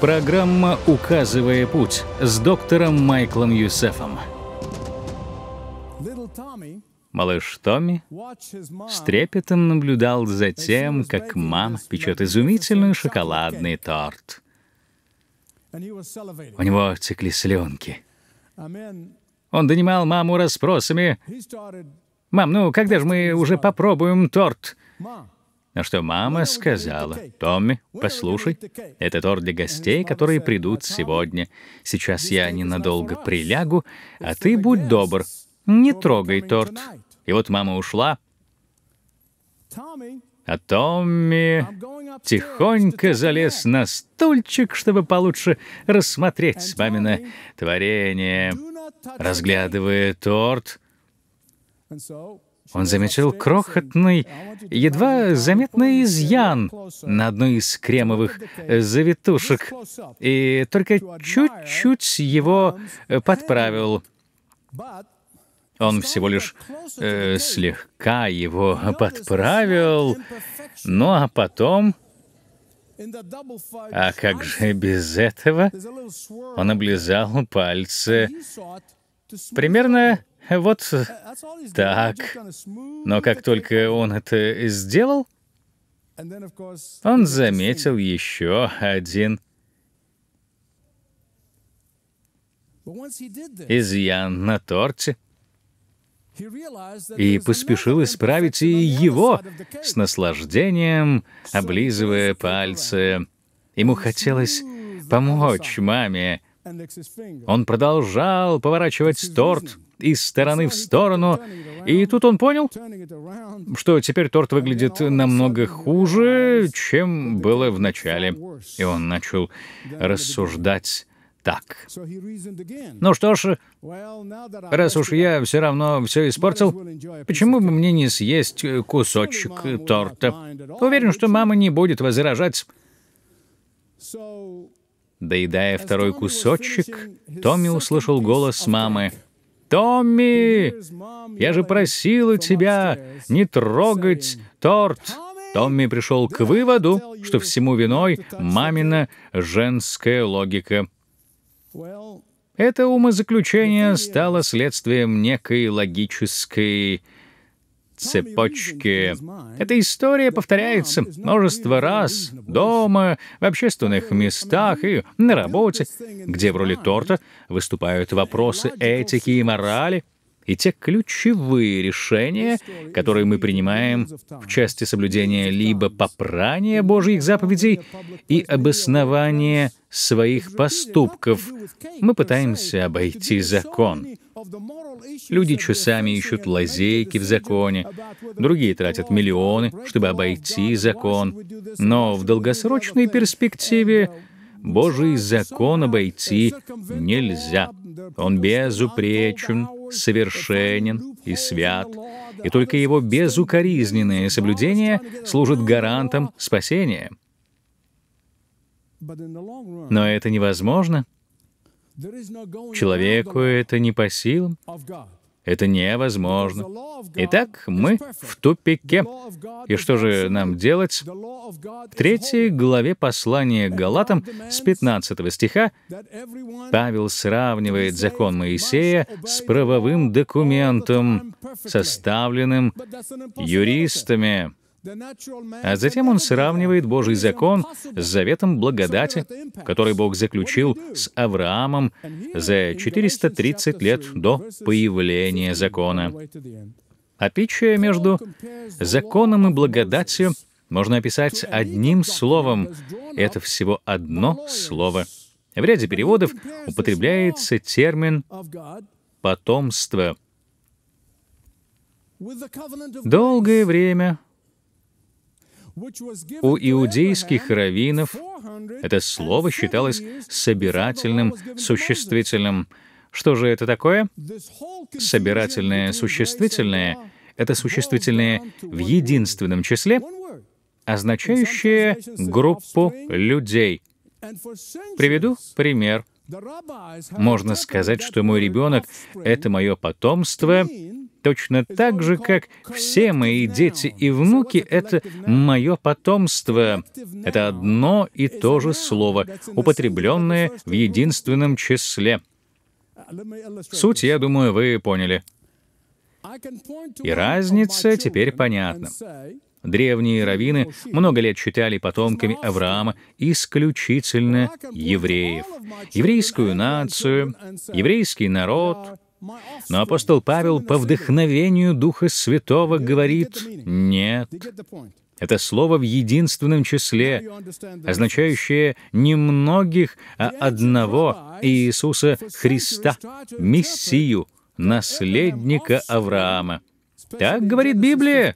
Программа «Указывая путь» с доктором Майклом Юсефом. Малыш Томми с трепетом наблюдал за тем, как мама печет изумительный шоколадный торт. У него текли слюнки. Он донимал маму расспросами. «Мам, ну когда же мы уже попробуем торт?» На что мама сказала, «Томми, послушай, это торт для гостей, которые придут сегодня. Сейчас я ненадолго прилягу, а ты будь добр, не трогай торт». И вот мама ушла, а Томми тихонько залез на стульчик, чтобы получше рассмотреть мамино творение. Разглядывая торт, он заметил крохотный, едва заметный изъян на одной из кремовых э, завитушек и только чуть-чуть его э, подправил. Он всего лишь э, слегка его подправил, ну а потом... А как же без этого? Он облизал пальцы примерно вот э, так. Но как только он это сделал, он заметил еще один изъян на торте и поспешил исправить и его с наслаждением, облизывая пальцы. Ему хотелось помочь маме. Он продолжал поворачивать торт, из стороны в сторону. И тут он понял, что теперь торт выглядит намного хуже, чем было в начале. И он начал рассуждать так. Ну что ж, раз уж я все равно все испортил, почему бы мне не съесть кусочек торта? Уверен, что мама не будет возражать. Доедая второй кусочек, Томми услышал голос мамы — «Томми, я же просила тебя не трогать торт!» а Томми пришел к выводу, что всему виной мамина женская логика. Это умозаключение стало следствием некой логической цепочки. Эта история повторяется множество раз дома, в общественных местах и на работе, где в роли торта выступают вопросы этики и морали, и те ключевые решения, которые мы принимаем в части соблюдения либо попрания Божьих заповедей и обоснования своих поступков. Мы пытаемся обойти закон. Люди часами ищут лазейки в законе, другие тратят миллионы, чтобы обойти закон. Но в долгосрочной перспективе Божий закон обойти нельзя. Он безупречен, совершенен и свят, и только его безукоризненное соблюдение служит гарантом спасения. Но это невозможно — Человеку это не по силам. Это невозможно. Итак, мы в тупике. И что же нам делать? В третьей главе послания к Галатам с 15 стиха Павел сравнивает закон Моисея с правовым документом, составленным юристами. А затем он сравнивает Божий закон с заветом благодати, который Бог заключил с Авраамом за 430 лет до появления закона. Отличие а между законом и благодатью можно описать одним словом. Это всего одно слово. В ряде переводов употребляется термин «потомство». Долгое время у иудейских раввинов это слово считалось собирательным существительным. Что же это такое? Собирательное существительное — это существительное в единственном числе, означающее группу людей. Приведу пример. Можно сказать, что мой ребенок — это мое потомство, точно так же, как все мои дети и внуки — это мое потомство. Это одно и то же слово, употребленное в единственном числе. Суть, я думаю, вы поняли. И разница теперь понятна. Древние раввины много лет считали потомками Авраама исключительно евреев. Еврейскую нацию, еврейский народ, но апостол Павел по вдохновению Духа Святого говорит «нет». Это слово в единственном числе, означающее не многих, а одного Иисуса Христа, Мессию, наследника Авраама. Так говорит Библия.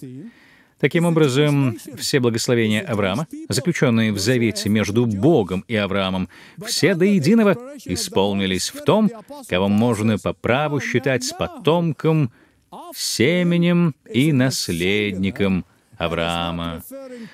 Таким образом, все благословения Авраама, заключенные в завете между Богом и Авраамом, все до единого исполнились в том, кого можно по праву считать с потомком, семенем и наследником Авраама.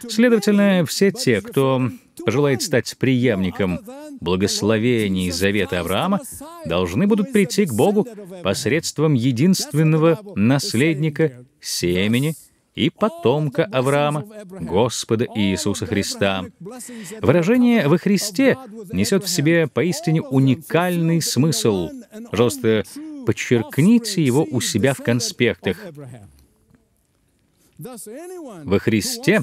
Следовательно, все те, кто пожелает стать преемником благословений завета Авраама, должны будут прийти к Богу посредством единственного наследника, семени — и потомка Авраама, Господа Иисуса Христа. Выражение «во Христе» несет в себе поистине уникальный смысл. Пожалуйста, подчеркните его у себя в конспектах. Во Христе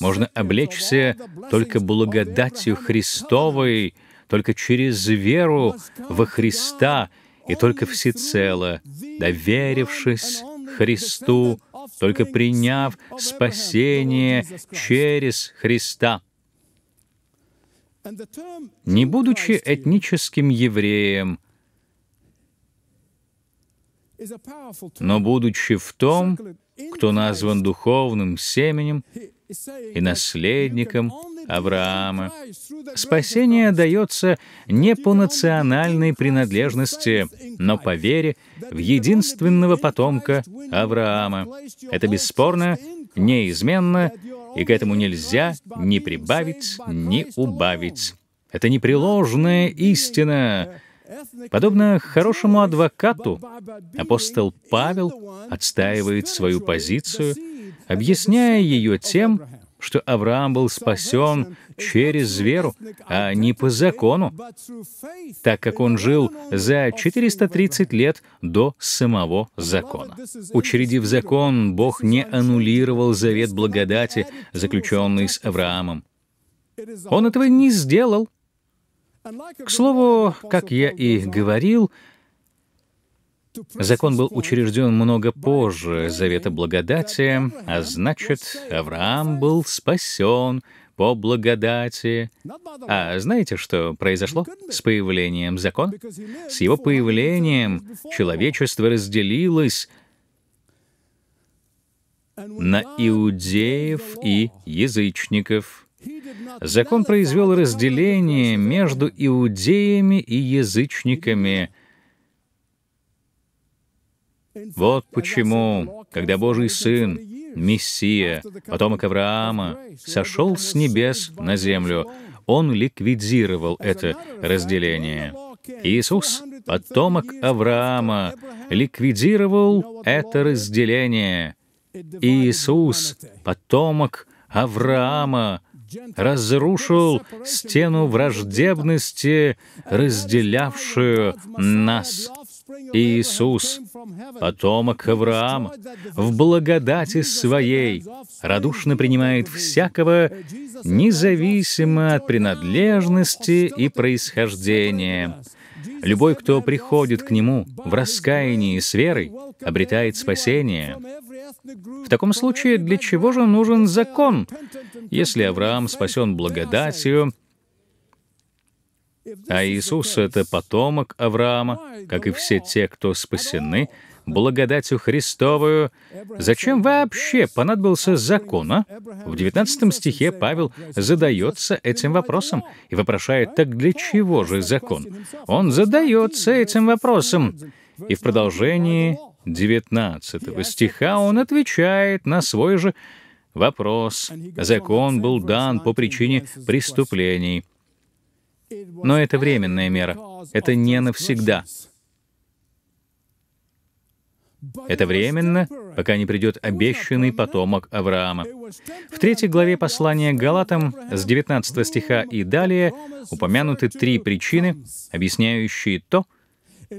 можно облечься только благодатью Христовой, только через веру во Христа и только всецело, доверившись Христу только приняв спасение через Христа. Не будучи этническим евреем, но будучи в том, кто назван духовным семенем, и наследником Авраама. Спасение дается не по национальной принадлежности, но по вере в единственного потомка Авраама. Это бесспорно, неизменно, и к этому нельзя ни прибавить, ни убавить. Это непреложная истина. Подобно хорошему адвокату, апостол Павел отстаивает свою позицию — объясняя ее тем, что Авраам был спасен через веру, а не по закону, так как он жил за 430 лет до самого закона. Учредив закон, Бог не аннулировал завет благодати, заключенный с Авраамом. Он этого не сделал. К слову, как я и говорил, Закон был учрежден много позже Завета благодати, а значит, Авраам был спасен по благодати. А знаете, что произошло с появлением закона? С его появлением человечество разделилось на иудеев и язычников. Закон произвел разделение между иудеями и язычниками — вот почему, когда Божий Сын, Мессия, потомок Авраама, сошел с небес на землю, он ликвидировал это разделение. Иисус, потомок Авраама, ликвидировал это разделение. Иисус, потомок Авраама, разрушил стену враждебности, разделявшую нас Иисус, потомок Авраама, в благодати своей радушно принимает всякого, независимо от принадлежности и происхождения. Любой, кто приходит к Нему в раскаянии и с верой, обретает спасение. В таком случае, для чего же нужен закон, если Авраам спасен благодатью, а Иисус — это потомок Авраама, как и все те, кто спасены благодатью Христовую. Зачем вообще понадобился закона? В 19 стихе Павел задается этим вопросом и вопрошает, так для чего же закон? Он задается этим вопросом. И в продолжении 19 стиха он отвечает на свой же вопрос. Закон был дан по причине преступлений. Но это временная мера. Это не навсегда. Это временно, пока не придет обещанный потомок Авраама. В третьей главе послания Галатам с 19 стиха и далее упомянуты три причины, объясняющие то, что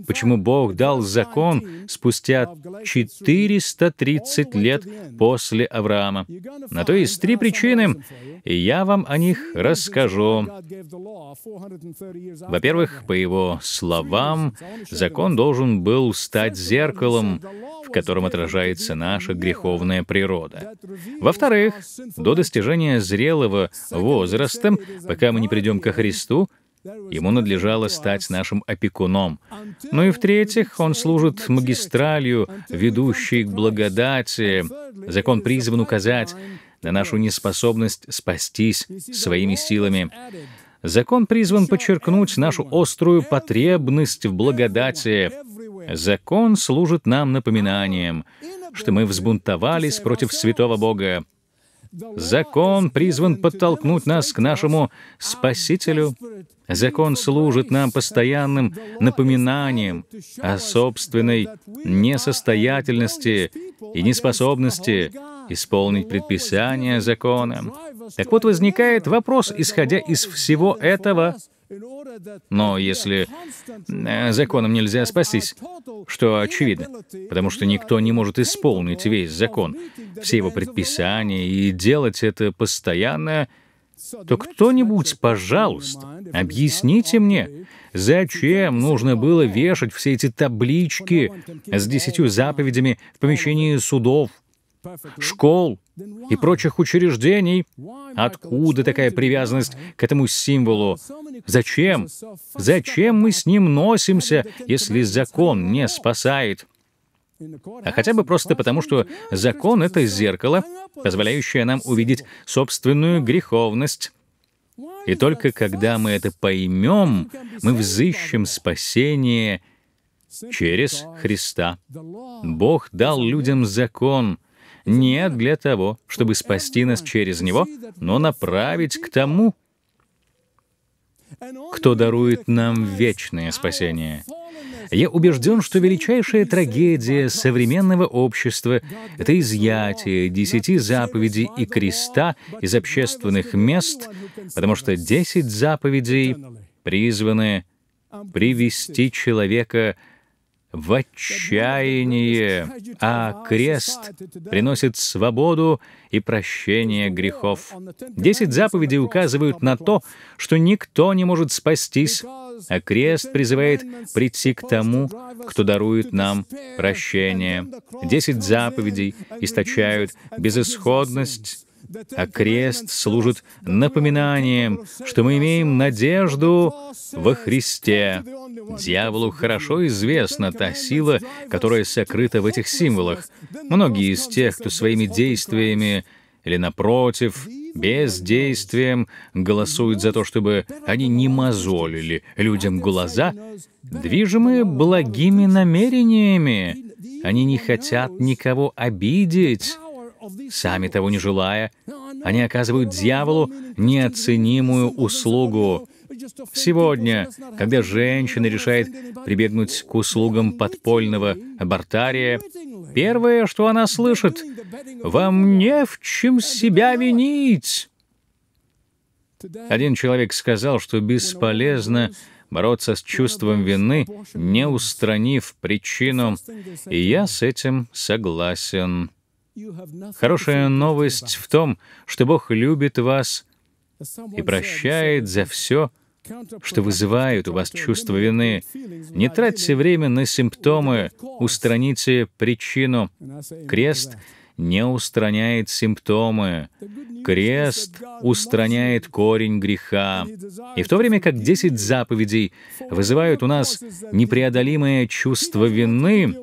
почему Бог дал закон спустя 430 лет после Авраама. На то есть три причины, и я вам о них расскажу. Во-первых, по его словам, закон должен был стать зеркалом, в котором отражается наша греховная природа. Во-вторых, до достижения зрелого возраста, пока мы не придем ко Христу, Ему надлежало стать нашим опекуном. Ну и в-третьих, он служит магистралью, ведущей к благодати. Закон призван указать на нашу неспособность спастись своими силами. Закон призван подчеркнуть нашу острую потребность в благодати. Закон служит нам напоминанием, что мы взбунтовались против святого Бога, Закон призван подтолкнуть нас к нашему Спасителю. Закон служит нам постоянным напоминанием о собственной несостоятельности и неспособности исполнить предписания закона. Так вот возникает вопрос, исходя из всего этого, но если э, законом нельзя спастись, что очевидно, потому что никто не может исполнить весь закон, все его предписания и делать это постоянно, то кто-нибудь, пожалуйста, объясните мне, зачем нужно было вешать все эти таблички с десятью заповедями в помещении судов, школ, и прочих учреждений. Откуда такая привязанность к этому символу? Зачем? Зачем мы с ним носимся, если закон не спасает? А хотя бы просто потому, что закон — это зеркало, позволяющее нам увидеть собственную греховность. И только когда мы это поймем, мы взыщем спасение через Христа. Бог дал людям закон — не для того, чтобы спасти нас через него, но направить к тому, кто дарует нам вечное спасение. Я убежден, что величайшая трагедия современного общества — это изъятие десяти заповедей и креста из общественных мест, потому что десять заповедей призваны привести человека к в отчаяние, а крест приносит свободу и прощение грехов. Десять заповедей указывают на то, что никто не может спастись, а крест призывает прийти к тому, кто дарует нам прощение. Десять заповедей источают безысходность а крест служит напоминанием, что мы имеем надежду во Христе. Дьяволу хорошо известна та сила, которая сокрыта в этих символах. Многие из тех, кто своими действиями или, напротив, бездействием голосуют за то, чтобы они не мозолили людям глаза, движимые благими намерениями. Они не хотят никого обидеть. Сами того не желая, они оказывают дьяволу неоценимую услугу. Сегодня, когда женщина решает прибегнуть к услугам подпольного абортария, первое, что она слышит, «Вам не в чем себя винить!» Один человек сказал, что бесполезно бороться с чувством вины, не устранив причину, и я с этим согласен. Хорошая новость в том, что Бог любит вас и прощает за все, что вызывает у вас чувство вины. Не тратьте время на симптомы, устраните причину. Крест не устраняет симптомы. Крест устраняет корень греха. И в то время как десять заповедей вызывают у нас непреодолимое чувство вины,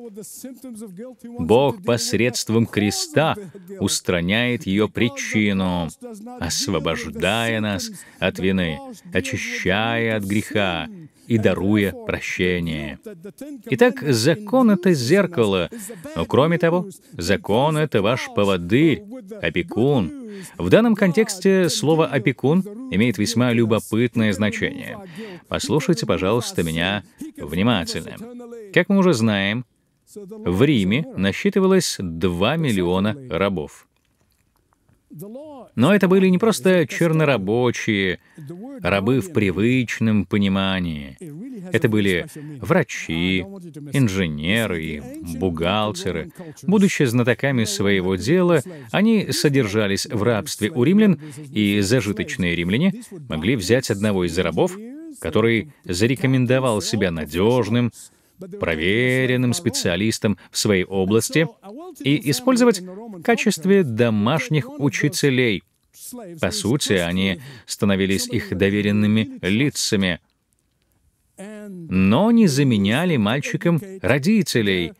Бог посредством креста устраняет ее причину, освобождая нас от вины, очищая от греха и даруя прощение. Итак, закон — это зеркало, но кроме того, закон — это ваш поводырь, опекун, в данном контексте слово «опекун» имеет весьма любопытное значение. Послушайте, пожалуйста, меня внимательно. Как мы уже знаем, в Риме насчитывалось 2 миллиона рабов. Но это были не просто чернорабочие, рабы в привычном понимании. Это были врачи, инженеры и бухгалтеры. Будучи знатоками своего дела, они содержались в рабстве у римлян, и зажиточные римляне могли взять одного из рабов, который зарекомендовал себя надежным, проверенным специалистом в своей области и использовать в качестве домашних учителей. По сути, они становились их доверенными лицами, но не заменяли мальчикам родителей.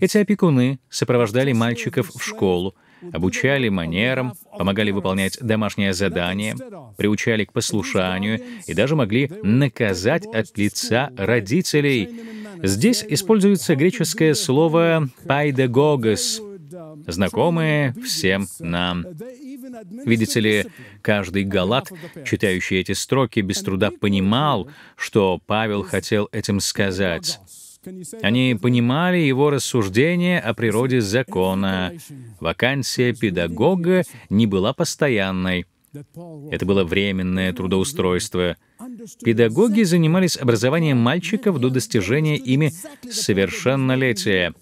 Эти опекуны сопровождали мальчиков в школу, обучали манерам, помогали выполнять домашнее задание, приучали к послушанию и даже могли наказать от лица родителей. Здесь используется греческое слово «пайдагогос», знакомые всем нам. Видите ли, каждый галат, читающий эти строки, без труда понимал, что Павел хотел этим сказать. Они понимали его рассуждение о природе закона. Вакансия педагога не была постоянной. Это было временное трудоустройство. Педагоги занимались образованием мальчиков до достижения ими совершеннолетия.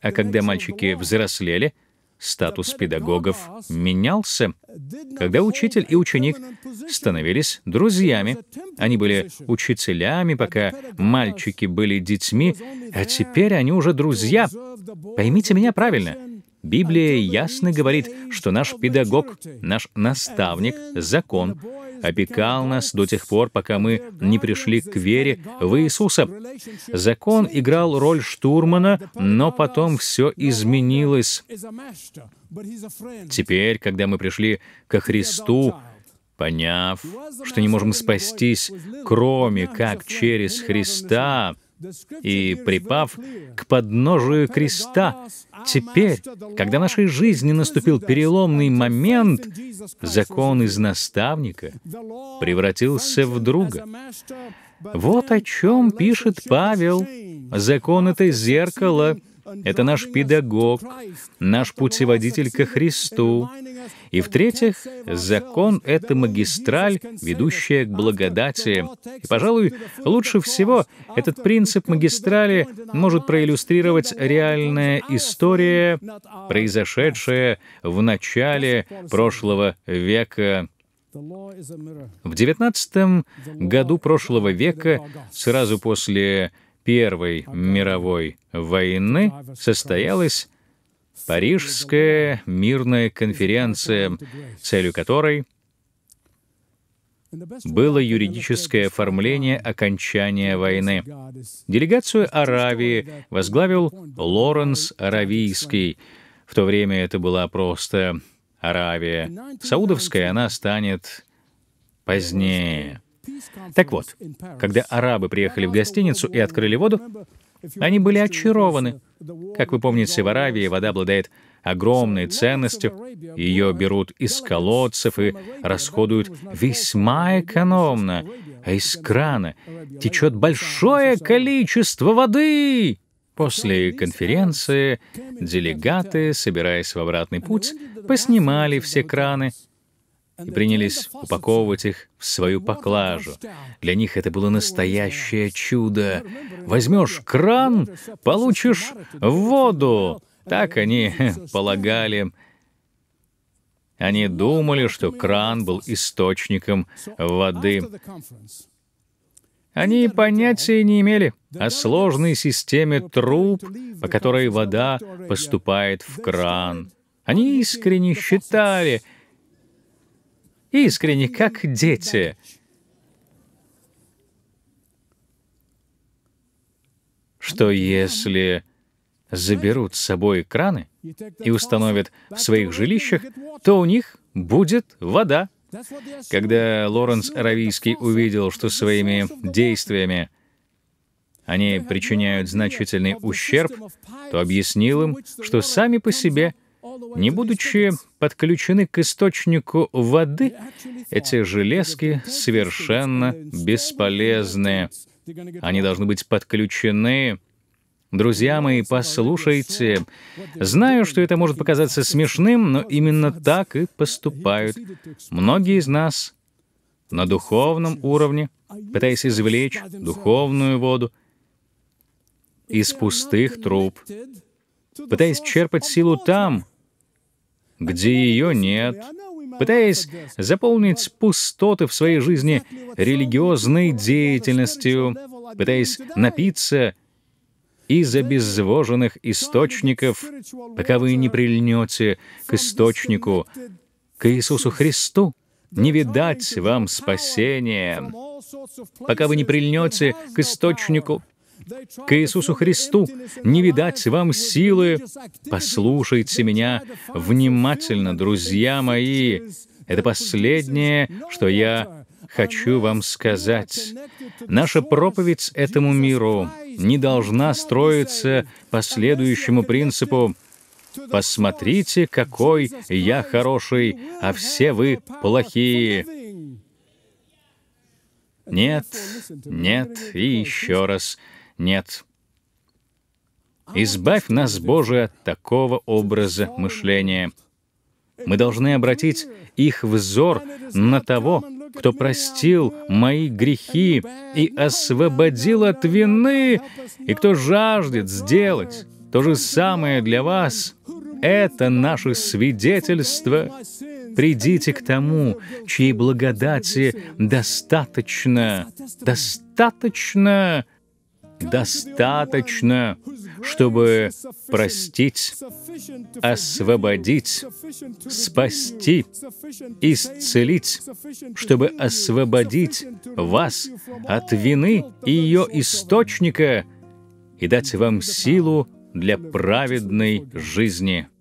А когда мальчики взрослели — статус педагогов менялся. Когда учитель и ученик становились друзьями, они были учителями, пока мальчики были детьми, а теперь они уже друзья. Поймите меня правильно. Библия ясно говорит, что наш педагог, наш наставник, закон — опекал нас до тех пор, пока мы не пришли к вере в Иисуса. Закон играл роль штурмана, но потом все изменилось. Теперь, когда мы пришли ко Христу, поняв, что не можем спастись, кроме как через Христа, и припав к подножию креста, Теперь, когда в нашей жизни наступил переломный момент, закон из наставника превратился в друга. Вот о чем пишет Павел. Закон — это зеркало — это наш педагог, наш путеводитель ко Христу. И в-третьих, закон — это магистраль, ведущая к благодати. И, пожалуй, лучше всего этот принцип магистрали может проиллюстрировать реальная история, произошедшая в начале прошлого века. В 19 году прошлого века, сразу после Первой мировой войны состоялась Парижская мирная конференция, целью которой было юридическое оформление окончания войны. Делегацию Аравии возглавил Лоренс Аравийский. В то время это была просто Аравия. Саудовская она станет позднее. Так вот, когда арабы приехали в гостиницу и открыли воду, они были очарованы. Как вы помните, в Аравии вода обладает огромной ценностью. Ее берут из колодцев и расходуют весьма экономно. А из крана течет большое количество воды. После конференции делегаты, собираясь в обратный путь, поснимали все краны и принялись упаковывать их в свою поклажу. Для них это было настоящее чудо. Возьмешь кран, получишь воду. Так они полагали. Они думали, что кран был источником воды. Они понятия не имели о сложной системе труб, по которой вода поступает в кран. Они искренне считали, искренне, как дети. Что если заберут с собой краны и установят в своих жилищах, то у них будет вода. Когда Лоренс Аравийский увидел, что своими действиями они причиняют значительный ущерб, то объяснил им, что сами по себе — не будучи подключены к источнику воды, эти железки совершенно бесполезны. Они должны быть подключены Друзья мои, послушайте. Знаю, что это может показаться смешным, но именно так и поступают многие из нас на духовном уровне, пытаясь извлечь духовную воду из пустых труб, пытаясь черпать силу там, где ее нет, пытаясь заполнить пустоты в своей жизни религиозной деятельностью, пытаясь напиться из обезвоженных источников, пока вы не прильнете к источнику, к Иисусу Христу. Не видать вам спасения, пока вы не прильнете к источнику, к Иисусу Христу. Не видать вам силы. Послушайте меня внимательно, друзья мои. Это последнее, что я хочу вам сказать. Наша проповедь этому миру не должна строиться по следующему принципу «Посмотрите, какой я хороший, а все вы плохие». Нет, нет и еще раз – нет. Избавь нас, Боже, от такого образа мышления. Мы должны обратить их взор на того, кто простил мои грехи и освободил от вины, и кто жаждет сделать то же самое для вас. Это наше свидетельство. Придите к тому, чьей благодати достаточно, достаточно, достаточно, чтобы простить, освободить, спасти, исцелить, чтобы освободить вас от вины и ее источника и дать вам силу для праведной жизни.